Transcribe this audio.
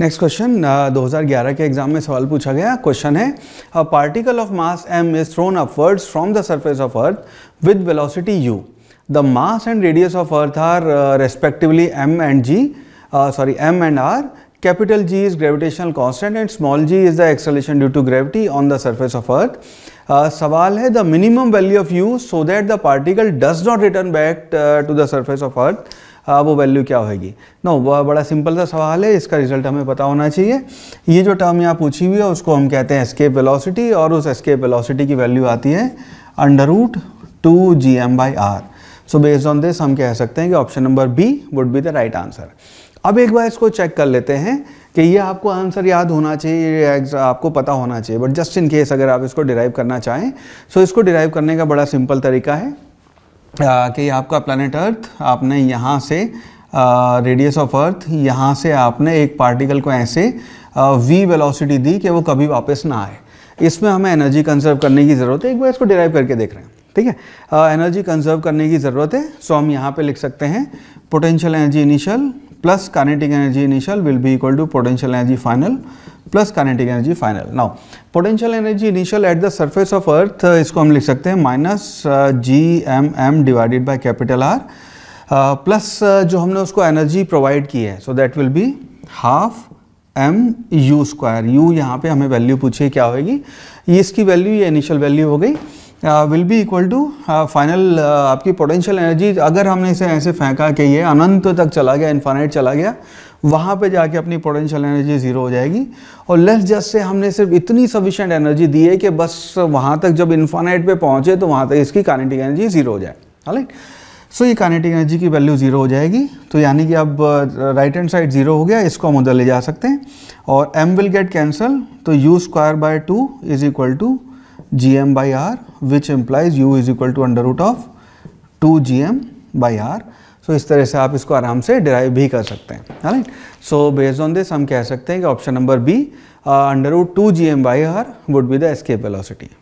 Next question 2011 के exam में सवाल पूछा गया क्वेश्चन है a particle of mass M is thrown upwards from the surface of Earth with velocity u the mass and radius of Earth are respectively M and G sorry M and R capital G is gravitational constant and small g is the acceleration due to gravity on the surface of Earth सवाल है the minimum value of u so that the particle does not return back to the surface of Earth हाँ, वो value क्या होगी no बड़ा simple सा सवाल है इसका रिजल्ट हमें पता होना चाहिए ये जो टर्म यहाँ पूछी हुई है उसको हम कहते हैं एस्केप वेलोसिटी और उस एस्केप वेलोसिटी की वैल्यू आती है under root two G M by R so based on this हम कह सकते हैं कि option number B would be the right answer अब एक बार इसको चेक कर लेते हैं कि ये आपको आंसर याद होना चाहिए आपको पता होना चाहिए बट जस्ट इन केस अगर आप इसको डिराइव करना चाहें सो so इसको डिराइव करने का बड़ा सिंपल तरीका है कि आपका प्लानट अर्थ आपने यहाँ से रेडियस ऑफ अर्थ यहाँ से आपने एक पार्टिकल को ऐसे वी वेलोसिटी दी कि वो कभी वापस ना आए इसमें हमें एनर्जी कंजर्व करने की ज़रूरत है एक बार इसको डिराइव करके देख रहे हैं ठीक है एनर्जी कंजर्व करने की ज़रूरत है सो हम यहाँ पे लिख सकते हैं potential energy initial plus kinetic energy initial will be equal to potential energy final plus kinetic energy final. Now potential energy initial at the surface of earth uh, इसको हम लिख सकते हैं minus uh, g m m divided by capital R uh, plus uh, जो हमने उसको energy provide की है so that will be half M u square u यहाँ पे हमें वैल्यू पूछिए क्या होगी ये इसकी वैल्यू ये इनिशियल वैल्यू हो गई will be equal to final आपकी पोटेंशियल एनर्जी अगर हमने इसे ऐसे फेंका कि ये अनंत तक चला गया इन्फाइनाइट चला गया वहाँ पे जाके अपनी पोटेंशियल एनर्जी ज़ीरो हो जाएगी और लेस जस्ट से हमने सिर्फ इतनी सफिशेंट एनर्जी दी है कि बस वहाँ तक जब इन्फाइनाइट पे पहुँचे तो वहाँ तक इसकी कानेटिक एनर्जी ज़ीरो हो जाए राइट सो ये कानेटिक एनर्जी की वैल्यू ज़ीरो हो जाएगी तो यानी कि अब राइट हैंड साइड ज़ीरो हो गया इसको हम उधर ले जा सकते हैं और एम विल गेट कैंसल तो u square by two is equal to G M by R which implies u is equal to under root of two G M by R so इस तरह से आप इसको आराम से डिराइव भी कर सकते हैं right so based on this हम कह सकते हैं कि option number B under root two G M by R would be the escape velocity